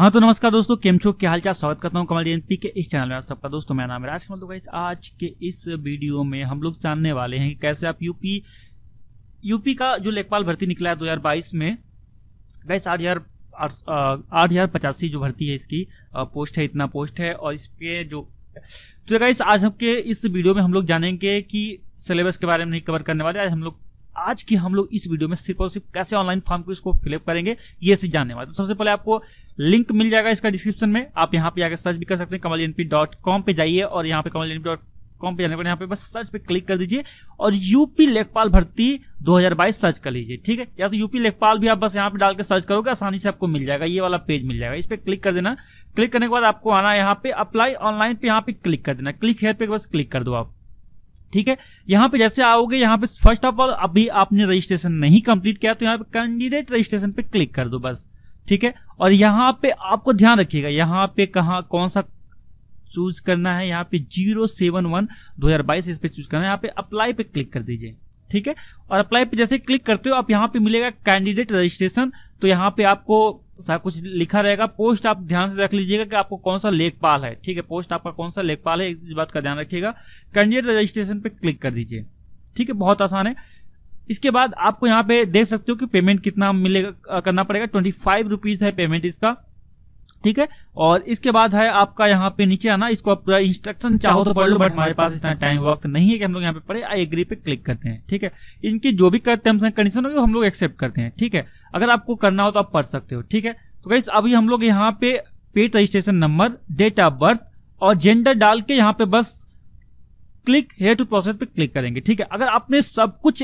हाँ तो नमस्कार दोस्तों केम छो क्या हालचाल स्वागत करता हूँ कमल एनपी के इस चैनल में सबका दोस्तों मेरा नाम है राज कमल तो आज के इस वीडियो में हम लोग जानने वाले हैं कि कैसे आप यूपी यूपी का जो लेखपाल भर्ती निकला है 2022 में गैस आठ हज़ार आठ हज़ार पचासी जो भर्ती है इसकी पोस्ट है इतना पोस्ट है और इसके जो तो गाइस आज हम के इस वीडियो में हम लोग जानेंगे कि सिलेबस के बारे में नहीं कवर करने वाले आज हम लोग आज की हम लोग इस वीडियो में सिर्फ और सिर्फ कैसे ऑनलाइन फॉर्म को इसको फिलअप करेंगे ये से जानने वाले तो सबसे पहले आपको लिंक मिल जाएगा इसका डिस्क्रिप्शन में आप यहाँ पे आकर सर्च भी कर सकते हैं कमल डॉट कॉम पे जाइए और यहाँ पे कमल डॉट कॉम पे जाने पर यहाँ पे बस सर्च पे क्लिक कर दीजिए और यूपी लेखपाल भर्ती 2022 सर्च कर लीजिए ठीक है या तो यूपी लेखपाल भी आप बस यहाँ पे डाल के सर्च करोगे आसानी से आपको मिल जाएगा ये वाला पेज मिल जाएगा इस पर क्लिक कर देना क्लिक करने के बाद आपको आना यहाँ पे अप्लाई ऑनलाइन पे यहाँ पे क्लिक कर देना क्लिक हेयर पे बस क्लिक कर दो आप ठीक है यहाँ पे जैसे आओगे यहाँ पे फर्स्ट ऑफ ऑल अभी आपने रजिस्ट्रेशन नहीं कंप्लीट किया तो यहाँ पे कैंडिडेट रजिस्ट्रेशन पे क्लिक कर दो बस ठीक है और यहाँ पे आपको ध्यान रखिएगा यहाँ पे कहा कौन सा चूज करना है यहाँ पे जीरो सेवन वन दो हजार बाईस इस पे चूज करना है यहाँ पे अप्लाई पे क्लिक कर दीजिए ठीक है और अप्लाई पे जैसे क्लिक करते हो आप यहाँ पे मिलेगा कैंडिडेट रजिस्ट्रेशन तो यहाँ पे आपको कुछ लिखा रहेगा पोस्ट आप ध्यान से देख लीजिएगा कि आपको कौन सा लेखपाल है ठीक है पोस्ट आपका कौन सा लेखपाल है इस बात का ध्यान रखिएगा कैंडिडेट रजिस्ट्रेशन पर क्लिक कर दीजिए ठीक है बहुत आसान है इसके बाद आपको यहाँ पे देख सकते हो कि पेमेंट कितना मिलेगा करना पड़ेगा ट्वेंटी फाइव रुपीज है पेमेंट इसका ठीक है और इसके बाद है आपका यहाँ पे नीचे आना इसको आप पूरा इंस्ट्रक्शन चाहो तो पढ़ लो बट हमारे पास इतना टाइम वक्त नहीं है कि हम लोग यहाँ पे पढ़े आई एग्री पे क्लिक करते हैं ठीक है इनकी जो भी टर्म्स एंड कंडीशन होगी हम लोग एक्सेप्ट करते हैं ठीक है अगर आपको करना हो तो आप पढ़ सकते हो ठीक है तो गाइस अभी हम लोग यहाँ पे PET registration number date of birth और जेंडर डाल के यहाँ पे बस क्लिक हेयर टू प्रोसेस पे क्लिक करेंगे ठीक है अगर आपने सब कुछ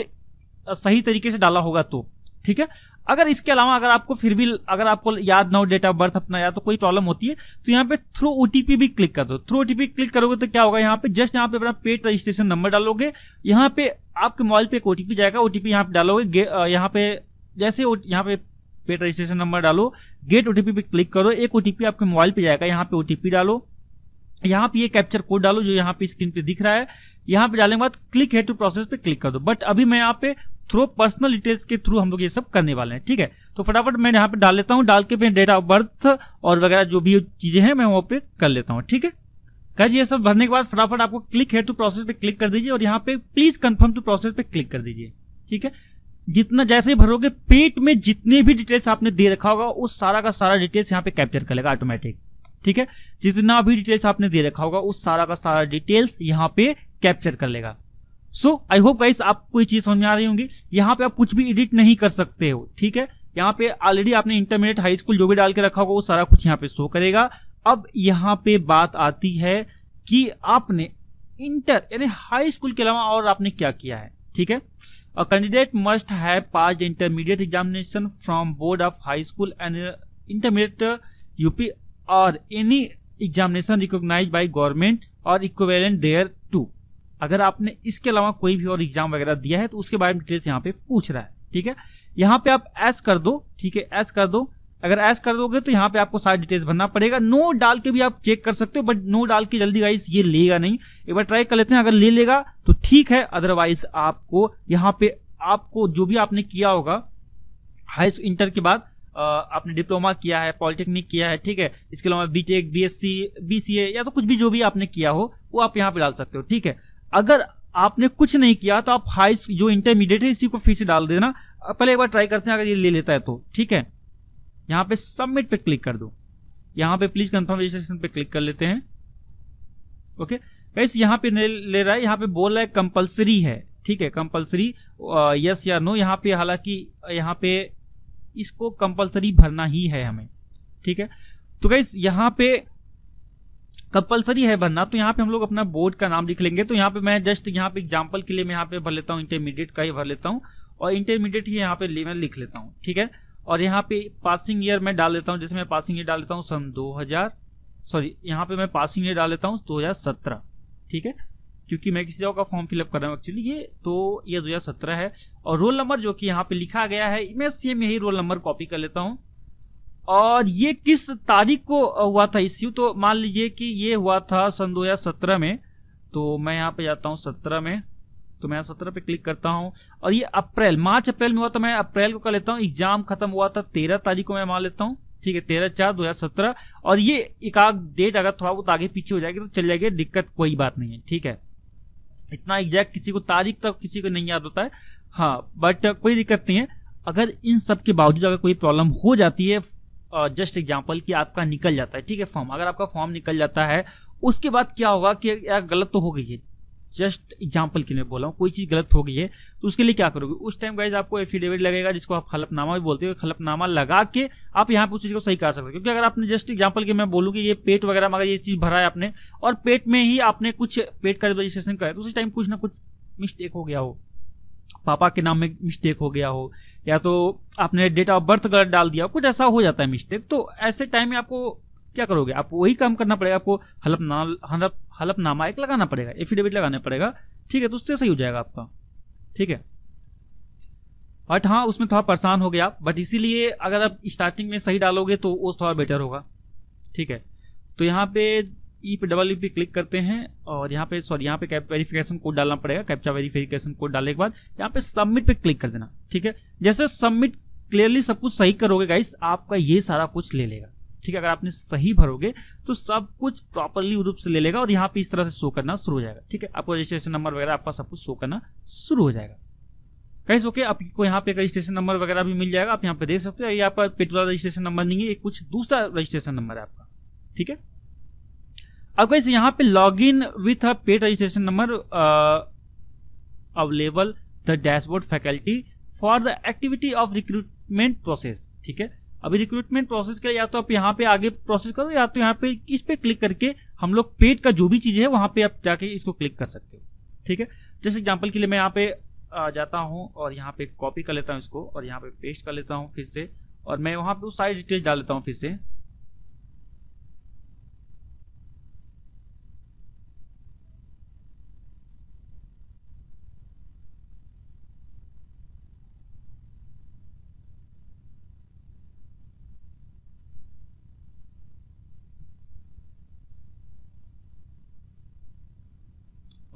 सही तरीके से डाला होगा तो ठीक है अगर इसके अलावा अगर आपको फिर भी अगर आपको याद ना हो डेट ऑफ बर्थ अपना या तो कोई प्रॉब्लम होती है तो यहाँ पे थ्रू ओटीपी भी क्लिक कर दो थ्रू ओटीपी क्लिक करोगे तो क्या होगा यहाँ पे जस्ट यहाँ पे अपना पेड रजिस्ट्रेशन नंबर डालोगे यहाँ पे आपके मोबाइल पे एक ओटीपी जाएगा ओटीपी यहाँ पे डालोगे यहाँ पे जैसे यहाँ पे पेड रजिस्ट्रेशन नंबर डालो गेट ओटीपी पे क्लिक करो एक ओटीपी आपके मोबाइल पे जाएगा यहाँ पे ओटीपी डालो यहाँ पे ये कैप्चर कोड डालो जो यहाँ पे स्क्रीन पे दिख रहा है यहाँ पे डालने के बाद क्लिक है टू प्रोसेस पे क्लिक कर दो बट अभी मैं यहाँ पे थ्रो पर्सनल डिटेल्स के थ्रू हम लोग ये सब करने वाले हैं ठीक है तो फटाफट मैं यहाँ पे डाल लेता हूँ डाल के मैं डेट ऑफ बर्थ और वगैरह जो भी चीजें हैं मैं वो पे कर लेता हूँ ठीक है गाइज ये सब भरने के बाद फटाफट आपको क्लिक है टू प्रोसेस पे क्लिक कर दीजिए और यहाँ पे प्लीज कंफर्म टू प्रोसेस पे क्लिक कर दीजिए ठीक है जितना जैसे ही भरोगे पेट में जितने भी डिटेल्स आपने दे रखा होगा उस सारा का सारा डिटेल्स यहाँ पे कैप्चर कर लेगा ऑटोमेटिक ठीक है जितना भी डिटेल्स आपने दे रखा होगा उस सारा का सारा डिटेल्स यहाँ पे कैप्चर कर लेगा सो आई होप गाइस आपको ये चीज समझ में आ रही होंगी यहाँ पे आप कुछ भी एडिट नहीं कर सकते हो ठीक है यहाँ पे ऑलरेडी आपने इंटरमीडिएट हाई स्कूल जो भी डाल के रखा होगा वो सारा कुछ यहाँ पे शो करेगा अब यहाँ पे बात आती है कि आपने इंटर यानी हाई स्कूल के अलावा और आपने क्या किया है ठीक है a candidate must have pass intermediate examination from board of high school and intermediate UP और any examination recognize by government और इक्वेलेंट देयर टू अगर आपने इसके अलावा कोई भी और एग्जाम वगैरह दिया है तो उसके बारे में डिटेल्स यहाँ पे पूछ रहा है ठीक है यहाँ पे आप एस कर दो ठीक है एस कर दो अगर एस कर दोगे तो यहाँ पे आपको सारी डिटेल्स भरना पड़ेगा नो डाल के भी आप चेक कर सकते हो बट नो डाल के जल्दी गाइस ये लेगा नहीं एक बार ट्राई कर लेते हैं अगर ले लेगा तो ठीक है अदरवाइज आपको यहाँ पे आपको जो भी आपने किया होगा हाई इंटर के बाद आपने डिप्लोमा किया है पॉलिटेक्निक किया है ठीक है इसके अलावा B tech B S C B C A या तो कुछ भी जो भी आपने किया हो वो आप यहाँ पे डाल सकते हो ठीक है अगर आपने कुछ नहीं किया तो आप हाई जो इंटरमीडिएट है इसी को फिर से डाल देना पहले एक बार ट्राई करते हैं अगर ये ले लेता है तो ठीक है यहाँ पे सबमिट पे क्लिक कर दो यहाँ पे प्लीज कंफर्म रजिस्ट्रेशन पे क्लिक कर लेते हैं ओके बस यहाँ पे ले रहा है यहाँ पे बोल रहा है कंपल्सरी है ठीक है कंपल्सरी यस या नो यहाँ पे हालांकि यहाँ पे इसको कंपलसरी भरना ही है हमें ठीक है तो गई यहाँ पे कंपलसरी है भरना तो यहाँ पे हम लोग अपना बोर्ड का नाम लिख लेंगे तो यहाँ पे मैं जस्ट यहाँ पे एग्जाम्पल के लिए मैं यहाँ पे भर लेता हूँ इंटरमीडिएट का ही भर लेता हूँ और इंटरमीडिएट ही यहाँ पे मैं लिख लेता हूँ ठीक है और यहाँ पे पासिंग ईयर मैं डाल लेता हूँ जैसे मैं पासिंग ईयर डाल लेता हूँ सन हजार सॉरी यहाँ पे मैं पासिंग ईयर डाल लेता हूँ सत्रह ठीक है क्योंकि मैं किसी जगह का फॉर्म फिलअप कर रहा हूँ एक्चुअली ये तो ये दो है और रोल नंबर जो कि यहाँ पे लिखा गया है मैं सेम यही रोल नंबर कॉपी कर लेता हूँ और ये किस तारीख को हुआ था इश्यू तो मान लीजिए कि ये हुआ था सन दो में तो मैं यहाँ पे जाता हूँ सत्रह में तो मैं सत्रह पे क्लिक करता हूँ और ये अप्रैल मार्च अप्रैल में हुआ तो मैं अप्रैल को कर लेता हूँ एग्जाम खत्म हुआ था तेरह तारीख को मैं मान लेता हूँ ठीक है तेरह चार दो हजार सत्रह और ये एक आध डेट अगर थोड़ा बहुत आगे पीछे हो जाएगी तो चल जाएगी दिक्कत कोई बात नहीं है ठीक है इतना एग्जैक्ट किसी को तारीख तक किसी को नहीं याद होता है हाँ बट uh, कोई दिक्कत नहीं है अगर इन सब के बावजूद अगर कोई प्रॉब्लम हो जाती है जस्ट uh, एग्जाम्पल कि आपका निकल जाता है ठीक है फॉर्म अगर आपका फॉर्म निकल जाता है उसके बाद क्या होगा कि यार गलत तो हो गई है जस्ट एग्जाम्पल के लिए बोला हूँ कोई चीज़ गलत हो गई है तो उसके लिए क्या करोगे उस टाइम गाइज आपको एफिडेविट लगेगा जिसको आप हलफनामा भी बोलते हो हलफनामा लगा के आप यहाँ पर उस चीज़ को सही कर सकते हो क्योंकि अगर आपने जस्ट एग्जाम्पल के मैं बोलूँ कि ये पेट वगैरह मगर ये चीज़ भरा है आपने और पेट में ही आपने कुछ पेट का रजिस्ट्रेशन कराया तो उसी टाइम कुछ ना कुछ मिस्टेक हो गया हो पापा के नाम में मिस्टेक हो गया हो या तो आपने डेट ऑफ बर्थ गलत डाल दिया कुछ ऐसा हो जाता है मिस्टेक तो ऐसे टाइम में आपको क्या करोगे आपको वही काम करना पड़ेगा आपको हलफनामा हलफ हलफनामा एक लगाना पड़ेगा एफिडेविट लगाना पड़ेगा ठीक है तो उससे सही हो जाएगा आपका ठीक है बट हाँ उसमें थोड़ा परेशान हो गया आप बट इसीलिए अगर आप स्टार्टिंग में सही डालोगे तो वो थोड़ा बेटर होगा ठीक है तो यहाँ पे ई e पे डबल पी e पे क्लिक करते हैं और यहाँ पे सॉरी यहाँ पे कैप वेरिफिकेशन कोड डालना पड़ेगा कैप्चा वेरिफिकेशन कोड डालने के बाद यहाँ पे सबमिट पे क्लिक कर देना ठीक है जैसे सबमिट क्लियरली सब कुछ सही करोगे गाइस आपका ये सारा कुछ ले लेगा ठीक है अगर आपने सही भरोगे तो सब कुछ प्रॉपरली रूप से ले लेगा और यहाँ पे इस तरह से शो करना शुरू हो जाएगा ठीक है आपको रजिस्ट्रेशन नंबर वगैरह आपका सब कुछ शो करना शुरू हो जाएगा कहीं सोके आपको यहाँ पे रजिस्ट्रेशन नंबर वगैरह भी मिल जाएगा आप यहाँ पे देख सकते हो ये आपका पेट वाला रजिस्ट्रेशन नंबर नहीं है ये कुछ दूसरा रजिस्ट्रेशन नंबर है आपका ठीक है अब कैसे यहाँ पे log in with a PET registration number available the dashboard faculty for the activity of recruitment process ठीक है अभी रिक्रूटमेंट प्रोसेस के लिए या तो आप यहाँ पे आगे प्रोसेस करो या तो यहाँ पे इस पे क्लिक करके हम लोग पेड का जो भी चीज़ है वहां पे आप जाके इसको क्लिक कर सकते हो ठीक है जैसे एग्जाम्पल के लिए मैं यहाँ पे जाता हूँ और यहाँ पे कॉपी कर लेता हूँ इसको और यहाँ पे पेस्ट कर लेता हूँ फिर से और मैं वहां पे उस सारी डिटेल्स डाल लेता हूँ फिर से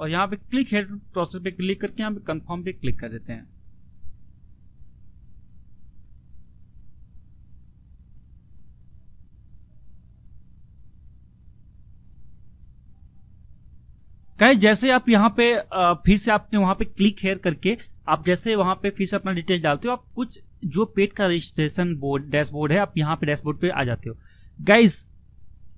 और यहाँ पे क्लिक हेड प्रोसेस पे क्लिक करके यहाँ पे कंफर्म पे क्लिक कर देते हैं कहे जैसे आप यहाँ पे फिर से आपने वहां पे क्लिक हेयर करके आप जैसे वहां पे फिर से अपना डिटेल डालते हो आप कुछ जो पेट का रजिस्ट्रेशन बोर्ड डैशबोर्ड है आप यहाँ पे डैशबोर्ड पे आ जाते हो गाइज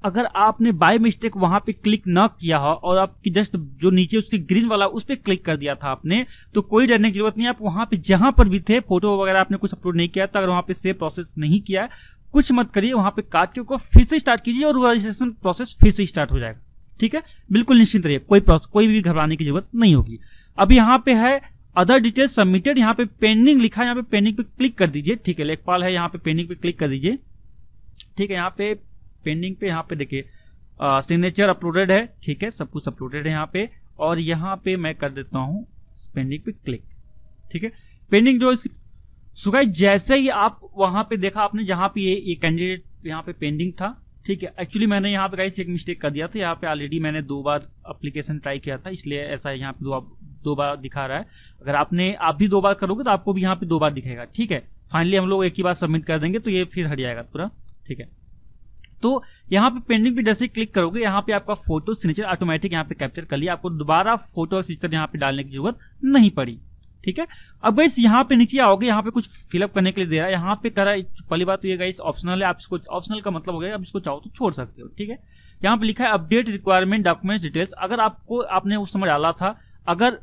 अगर आपने बाय मिस्टेक वहां पे क्लिक न किया हो और आपकी जस्ट जो नीचे उसकी ग्रीन वाला उस पर क्लिक कर दिया था आपने तो कोई डरने की जरूरत नहीं आप वहां पे जहां पर भी थे फोटो वगैरह आपने कुछ अपलोड नहीं किया था अगर वहां पे सेव प्रोसेस नहीं किया कुछ मत करिए वहां पे काट के फिर से स्टार्ट कीजिए और रजिस्ट्रेशन प्रोसेस फिर से स्टार्ट हो जाएगा ठीक है बिल्कुल निश्चिंत रहिए कोई कोई भी घबराने की जरूरत नहीं होगी अब यहाँ पे है अदर डिटेल सबमिटेड यहाँ पे पेंडिंग लिखा है यहाँ पे पेंडिंग पे क्लिक कर दीजिए ठीक है लेखपाल है यहाँ पे पेंडिंग पे क्लिक कर दीजिए ठीक है यहाँ पे पेंडिंग पे यहाँ पे देखिए सिग्नेचर अपलोडेड है ठीक है सब कुछ अपलोडेड है यहाँ पे और यहाँ पे मैं कर देता हूँ पेंडिंग पे क्लिक ठीक है पेंडिंग जो इस सुगाई जैसे ही आप वहां पे देखा आपने जहाँ पे ये, ये कैंडिडेट यहाँ पे पेंडिंग था ठीक है एक्चुअली मैंने यहाँ पे गाइस एक मिस्टेक कर दिया था यहाँ पे ऑलरेडी मैंने दो बार अप्लीकेशन ट्राई किया था इसलिए ऐसा यहाँ पे दो दो बार दिखा रहा है अगर आपने आप भी दो बार करोगे तो आपको भी यहाँ पे दो बार दिखेगा ठीक है फाइनली हम लोग एक ही बार सबमिट कर देंगे तो ये फिर हट जाएगा पूरा ठीक है तो यहाँ पे पेंडिंग पे जैसे क्लिक करोगे यहाँ पे आपका फोटो सिग्नेचर ऑटोमेटिक यहाँ पे कैप्चर कर लिया आपको दोबारा फोटो और सिग्नेचर यहाँ पे डालने की जरूरत नहीं पड़ी ठीक है अब गाइस यहाँ पे नीचे आओगे यहाँ पे कुछ फिलअप करने के लिए दे रहा है यहाँ पे करा पहली बात तो ये गाइस ऑप्शनल है आप इसको ऑप्शनल का मतलब हो गया आप इसको चाहो तो छोड़ सकते हो ठीक है यहाँ पे लिखा है अपडेट रिक्वायरमेंट डॉक्यूमेंट्स डिटेल्स अगर आपको आपने उस समय डाला था अगर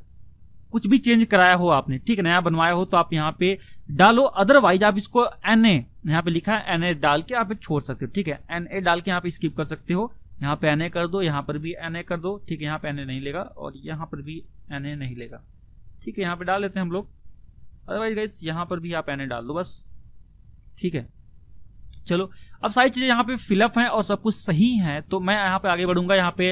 कुछ भी चेंज कराया हो आपने ठीक नया बनवाया हो तो आप यहाँ पे डालो अदरवाइज आप इसको एन ए यहाँ पे लिखा है एन ए डाल के आप छोड़ सकते हो ठीक है एन ए डाल के यहाँ पे स्किप कर सकते हो यहाँ पे एन ए कर दो यहाँ पर भी एन ए कर दो ठीक है यहाँ पे एन ए नहीं लेगा और यहाँ पर भी एन ए नहीं लेगा ठीक है यहाँ पे डाल लेते हैं हम लोग अदरवाइज गाइस यहाँ पर भी आप एन ए डाल दो बस ठीक है चलो अब सारी चीज़ें यहाँ पे फिलअप हैं और सब कुछ सही है तो मैं यहाँ पे आगे बढ़ूंगा यहाँ पे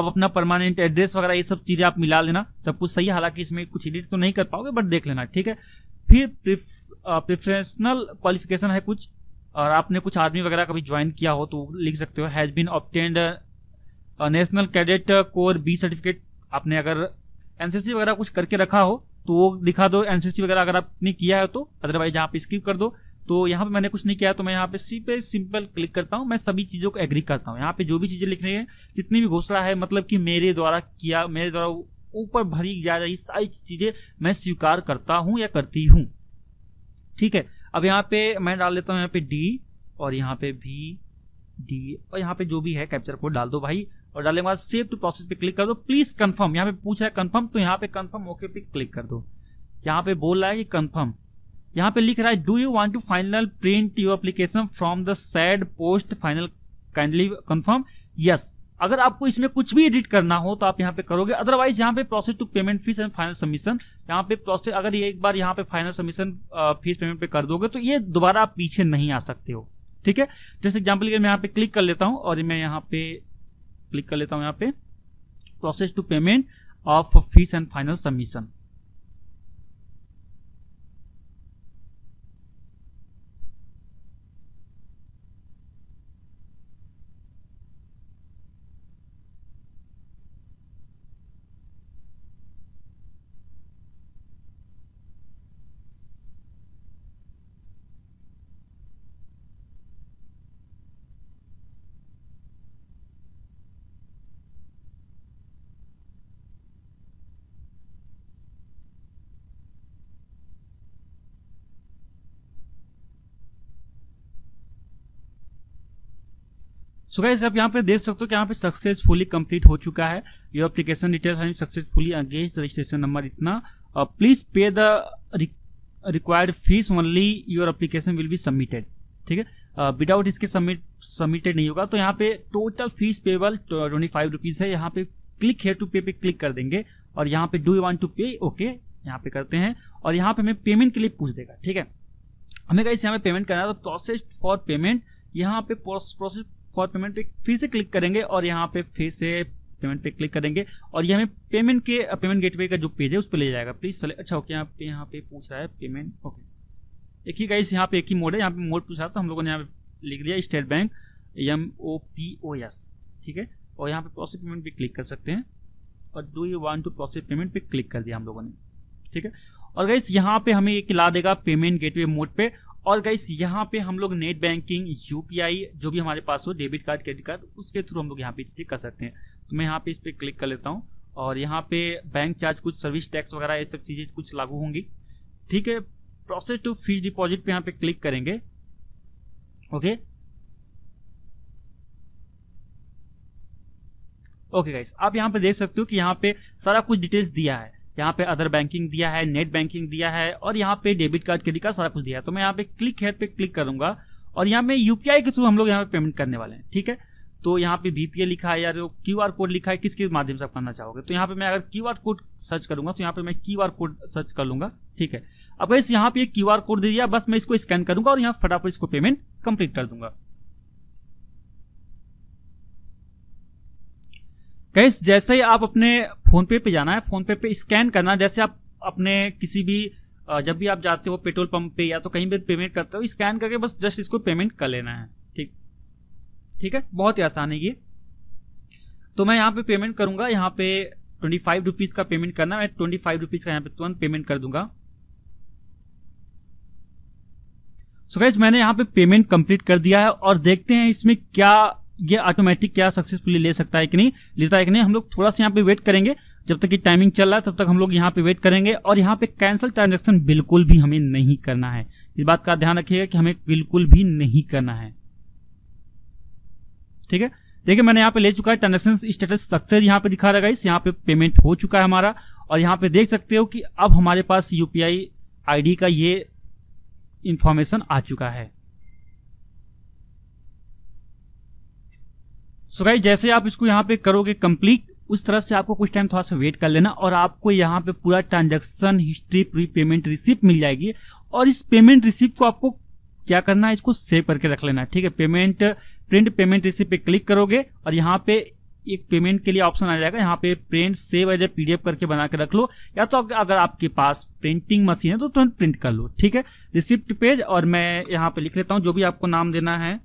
आप अपना परमानेंट एड्रेस वगैरह ये सब चीज़ें आप मिला लेना सब कुछ सही है हालांकि इसमें कुछ एडिट तो नहीं कर पाओगे बट देख लेना ठीक है फिर प्रिफेशनल क्वालिफिकेशन है कुछ और आपने कुछ आर्मी वगैरह कभी ज्वाइन किया हो तो लिख सकते हो has been opted national cadet corps B certificate आपने अगर एनसीसी वगैरह कुछ करके रखा हो तो वो दिखा दो एनसीसी वगैरह अगर आपने किया है तो अदरवाइज यहाँ पे स्किप कर दो तो यहाँ पे मैंने कुछ नहीं किया तो मैं यहाँ पे सी पे सिंपल क्लिक करता हूँ मैं सभी चीज़ों को एग्री करता हूँ यहाँ पे जो भी चीज़ें लिख रही है जितनी भी घोषणा है मतलब कि मेरे द्वारा किया मेरे द्वारा ऊपर भरी जा रही सारी चीज़ें मैं स्वीकार करता हूँ या करती हूँ ठीक है अब यहाँ पे मैं डाल लेता हूँ यहाँ पे डी और यहाँ पे भी डी और यहाँ पे जो भी है कैप्चर कोड डाल दो भाई और डालने के बाद सेव टू प्रोसेस पे क्लिक कर दो प्लीज कंफर्म यहाँ पे पूछा है कंफर्म तो यहाँ पे कंफर्म ओके पे क्लिक कर दो यहाँ पे बोल रहा है कि कंफर्म यहाँ पे लिख रहा है do you want to final print your application from the said post final kindly confirm yes अगर आपको इसमें कुछ भी एडिट करना हो तो आप यहाँ पे करोगे अदरवाइज यहाँ पे process to payment fees and final submission यहाँ पे प्रोसेस अगर ये एक बार यहाँ पे फाइनल सबमिशन फीस पेमेंट पे कर दोगे तो ये दोबारा आप पीछे नहीं आ सकते हो ठीक है जैसे एग्जाम्पल के मैं यहाँ पे क्लिक कर लेता हूँ और मैं यहाँ पे क्लिक कर लेता हूँ यहाँ पे process to payment of fees and final submission so guys आप यहाँ पे देख सकते हो कि यहाँ पे सक्सेसफुली कंप्लीट हो चुका है your application detail successfully against registration number इतना please pay the required fees only your application will be submitted ठीक है विदाउट uh, इसके सबमिट सबमिटेड नहीं होगा तो यहाँ पे total fees payable twenty five rupees है यहाँ पे क्लिक हेयर टू पे पे क्लिक कर देंगे और यहाँ पे do you want to pay okay यहाँ पे करते हैं और यहाँ पे हमें पेमेंट के लिए पूछ देगा ठीक है हमें कहीं यहाँ पे पेमेंट करना है तो प्रोसेस फॉर पेमेंट यहाँ पे प्रोसेस फॉर पेमेंट पे फिर से क्लिक करेंगे और यहाँ पे फिर से पेमेंट पे क्लिक करेंगे और ये हमें पेमेंट के पेमेंट गेटवे का जो पेज है उस पर ले जाएगा प्लीज अच्छा ओके यहाँ पे यहाँ पे पूछ रहा है पेमेंट ओके एक ही गाइस यहाँ पे एक ही मोड है यहाँ पे मोड पूछ रहा था हम लोगों ने यहाँ पे लिख दिया State Bank M O P O S ठीक है और यहाँ पे प्रोसेस पेमेंट भी क्लिक कर सकते हैं और do you want to process payment पे क्लिक कर दिया हम लोगों ने ठीक है और गाइस यहाँ पे हमें एक ला देगा पेमेंट गेटवे मोड पे और गाइस यहाँ पे हम लोग नेट बैंकिंग यूपीआई जो भी हमारे पास हो डेबिट कार्ड क्रेडिट कार्ड उसके थ्रू हम लोग यहाँ पे चीज़ें कर सकते हैं तो मैं यहाँ पे इस पर क्लिक कर लेता हूँ और यहाँ पे बैंक चार्ज कुछ सर्विस टैक्स वगैरह ये सब चीज़ें कुछ लागू होंगी ठीक है प्रोसेस टू फीस डिपॉजिट पे यहाँ पे क्लिक करेंगे ओके ओके गाइस आप यहाँ पे देख सकते हो कि यहाँ पे सारा कुछ डिटेल्स दिया है यहाँ पे अदर बैंकिंग दिया है नेट बैंकिंग दिया है और यहाँ पे डेबिट कार्ड क्रेडिट कार्ड सारा कुछ दिया है तो मैं यहाँ पे क्लिक हेयर पे क्लिक करूंगा और यहाँ पे यूपीआई के थ्रू हम लोग यहाँ पे पेमेंट करने वाले हैं ठीक है तो यहाँ पे बीपीए लिखा है या जो क्यू आर कोड लिखा है किसके माध्यम से आप करना चाहोगे तो यहाँ पे मैं अगर क्यू आर कोड सर्च करूंगा तो यहाँ पे मैं क्यू आर कोड सर्च कर लूंगा ठीक है अब इस यहाँ पे क्यू आर कोड दे दिया बस मैं इसको स्कैन करूंगा और यहाँ फटाफट इसको पेमेंट कंप्लीट कर दूंगा गैस जैसे ही आप अपने फोन पे पे जाना है फोन पे पे स्कैन करना जैसे आप अपने किसी भी जब भी आप जाते हो पेट्रोल पंप पे या तो कहीं भी पेमेंट करते हो स्कैन करके बस जस्ट इसको पेमेंट कर लेना है ठीक ठीक है बहुत ही आसान है ये तो मैं यहाँ पे पेमेंट करूंगा यहाँ पे ट्वेंटी फाइव रुपीज़ का पेमेंट करना मैं ट्वेंटी फाइव रुपीज़ का यहाँ पे तुरंत पेमेंट कर दूंगा सो so गैस मैंने यहाँ पे पेमेंट कंप्लीट कर दिया है और देखते हैं इसमें क्या ये ऑटोमेटिक क्या सक्सेसफुली ले सकता है कि नहीं लेता है कि नहीं हम लोग थोड़ा सा यहाँ पे वेट करेंगे जब तक कि टाइमिंग चल रहा है तब तक हम लोग यहाँ पे वेट करेंगे और यहाँ पे कैंसिल ट्रांजेक्शन बिल्कुल भी हमें नहीं करना है इस बात का ध्यान रखिएगा कि हमें बिल्कुल भी नहीं करना है ठीक है देखिए मैंने यहाँ पे ले चुका है ट्रांजेक्शन स्टेटस सक्सेस यहाँ पे दिखा रहा है इस यहाँ पे पेमेंट हो चुका है हमारा और यहाँ पे देख सकते हो कि अब हमारे पास यूपीआई आईडी का ये इन्फॉर्मेशन आ चुका है सो गाइस जैसे आप इसको यहाँ पे करोगे कंप्लीट उस तरह से आपको कुछ टाइम थोड़ा सा वेट कर लेना और आपको यहाँ पे पूरा transaction history pre payment receipt मिल जाएगी और इस पेमेंट रिसिप्ट को आपको क्या करना है इसको सेव करके रख लेना ठीक है पेमेंट प्रिंट पेमेंट रिसिप्ट पे क्लिक करोगे और यहाँ पे एक पेमेंट के लिए ऑप्शन आ जाएगा यहाँ पे print save as a PDF करके बना के रख लो या तो अगर आपके पास प्रिंटिंग मशीन है तो तुरंत तो प्रिंट कर लो ठीक है रिसिप्ट पेज और मैं यहाँ पे लिख लेता हूँ जो भी आपको नाम देना है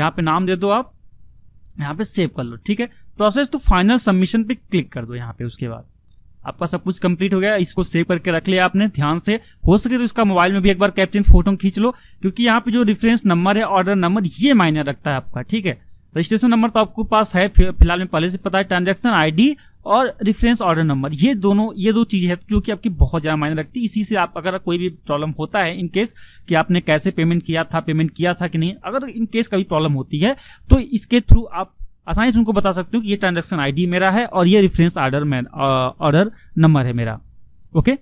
यहाँ पे नाम दे दो आप यहाँ पे सेव कर लो ठीक है प्रोसेस तो फाइनल सबमिशन पे क्लिक कर दो यहाँ पे उसके बाद आपका सब कुछ कंप्लीट हो गया इसको सेव करके रख लिया आपने ध्यान से हो सके तो इसका मोबाइल में भी एक बार कैप्चन फोटो खींच लो क्योंकि यहाँ पे जो रेफरेंस नंबर है ऑर्डर नंबर ये मायने रखता है आपका ठीक है रजिस्ट्रेशन नंबर तो आपके पास है फिलहाल में पहले से पता है ट्रांजेक्शन आईडी और रेफरेंस ऑर्डर नंबर ये दोनों ये दो चीज़ें हैं जो कि आपकी बहुत ज़्यादा मायने रखती है इसी से आप अगर कोई भी प्रॉब्लम होता है इन केस कि आपने कैसे पेमेंट किया था पेमेंट किया था कि नहीं अगर इन केस कभी प्रॉब्लम होती है तो इसके थ्रू आप आसानी से उनको बता सकते हो कि ये ट्रांजेक्शन आई मेरा है और ये रिफरेंस ऑर्डर ऑर्डर नंबर है मेरा ओके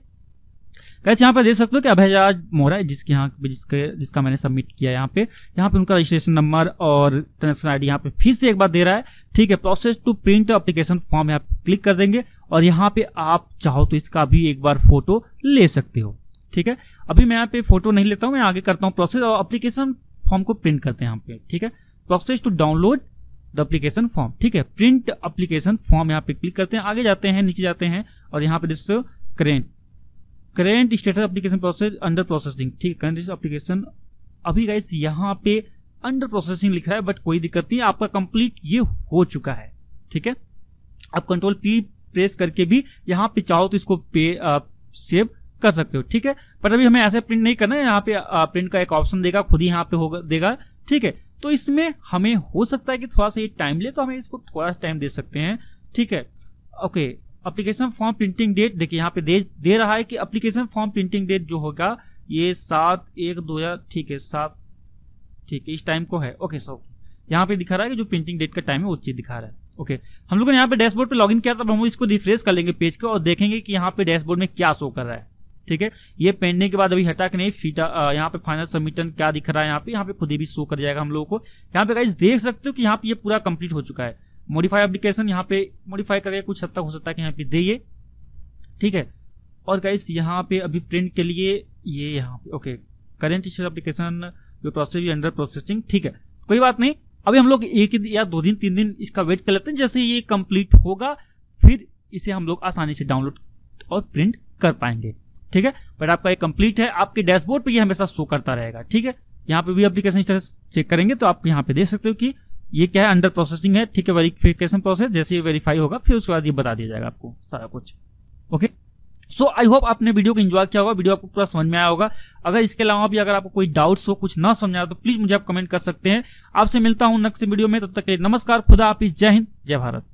कैसे यहाँ पे देख सकते हो कि अभयराज मोहरा जिसके यहाँ जिसके जिसका मैंने सबमिट किया यहाँ पे यहाँ पे उनका रजिस्ट्रेशन नंबर और ट्रांजेक्शन आई यहाँ पे फिर से एक बार दे रहा है ठीक है process to print application form यहाँ क्लिक कर देंगे और यहाँ पे आप चाहो तो इसका भी एक बार फोटो ले सकते हो ठीक है अभी मैं यहाँ पे फोटो नहीं लेता हूँ मैं आगे करता हूँ प्रोसेस और अप्लीकेशन फॉर्म को प्रिंट करते हैं यहाँ पे ठीक है process to download the application form ठीक है प्रिंट अप्लीकेशन फॉर्म यहाँ पे क्लिक करते हैं आगे जाते हैं नीचे जाते हैं और यहाँ पे हो current current status application process under processing ठीक है करेंट अप्लीकेशन अभी गाइस यहाँ पे अंडर प्रोसेसिंग लिख रहा है बट कोई दिक्कत नहीं आपका कंप्लीट ये हो चुका है ठीक है आप कंट्रोल पी प्रेस करके भी यहाँ पे चाहो तो इसको पे सेव कर सकते हो ठीक है पर अभी हमें ऐसे प्रिंट नहीं करना है यहाँ पे आ, प्रिंट का एक ऑप्शन देगा खुद ही यहाँ पे होगा देगा ठीक है तो इसमें हमें हो सकता है कि थोड़ा सा ये टाइम ले तो हमें इसको थोड़ा सा टाइम दे सकते हैं ठीक है okay application form printing date देखिए यहाँ पे दे दे रहा है कि अप्लीकेशन फॉर्म प्रिंटिंग डेट जो होगा ये सात एक दो हजार ठीक है सात ठीक है इस टाइम को है ओके सो यहाँ पे दिखा रहा है कि जो प्रिंटिंग डेट का टाइम है वो चीज दिखा रहा है ओके हम लोगों ने यहाँ पे डैशबोर्ड पे लॉगिन किया तब हम इसको रिफ्रेश कर लेंगे पेज को और देखेंगे कि यहाँ पे डैशबोर्ड में क्या शो कर रहा है ठीक है ये पेंडिंग के बाद अभी हटा के नहीं फीटा यहाँ पे फाइनल सबमिटन क्या दिख रहा है यहाँ पे यहाँ पे खुद ही भी शो कर जाएगा हम लोगों को यहाँ पे गाइज देख सकते हो कि यहाँ पे ये पूरा कंप्लीट हो चुका है मॉडिफाई एप्लीकेशन यहाँ पे मॉडिफाई करके कुछ हद तक हो सकता है कि यहाँ पे दे ठीक है और गाइस यहाँ पे अभी प्रिंट के लिए ये यहाँ पे ओके करेंट इशर एप्लीकेशन जो प्रोसेस अंडर प्रोसेसिंग ठीक है कोई बात नहीं अभी हम लोग एक या दो दिन तीन दिन इसका वेट कर लेते हैं जैसे ये कंप्लीट होगा फिर इसे हम लोग आसानी से डाउनलोड और प्रिंट कर पाएंगे ठीक है बट आपका ये कंप्लीट है आपके डैशबोर्ड पे ये हमेशा शो करता रहेगा ठीक है यहाँ पे भी एप्लीकेशन स्टेटस चेक करेंगे तो आप यहाँ पे देख सकते हो कि ये क्या है अंडर प्रोसेसिंग है ठीक है वेरिफिकेशन प्रोसेस जैसे ये वेरीफाई होगा फिर उसके बाद ये बता दिया जाएगा आपको सारा कुछ ओके सो आई होप आपने वीडियो को एंजॉय किया होगा वीडियो आपको पूरा समझ में आया होगा अगर इसके अलावा भी अगर आपको कोई डाउट्स हो कुछ ना समझ आया तो प्लीज मुझे आप कमेंट कर सकते हैं आपसे मिलता हूं नेक्स्ट वीडियो में तब तक के लिए नमस्कार खुदा आप जय हिंद जय भारत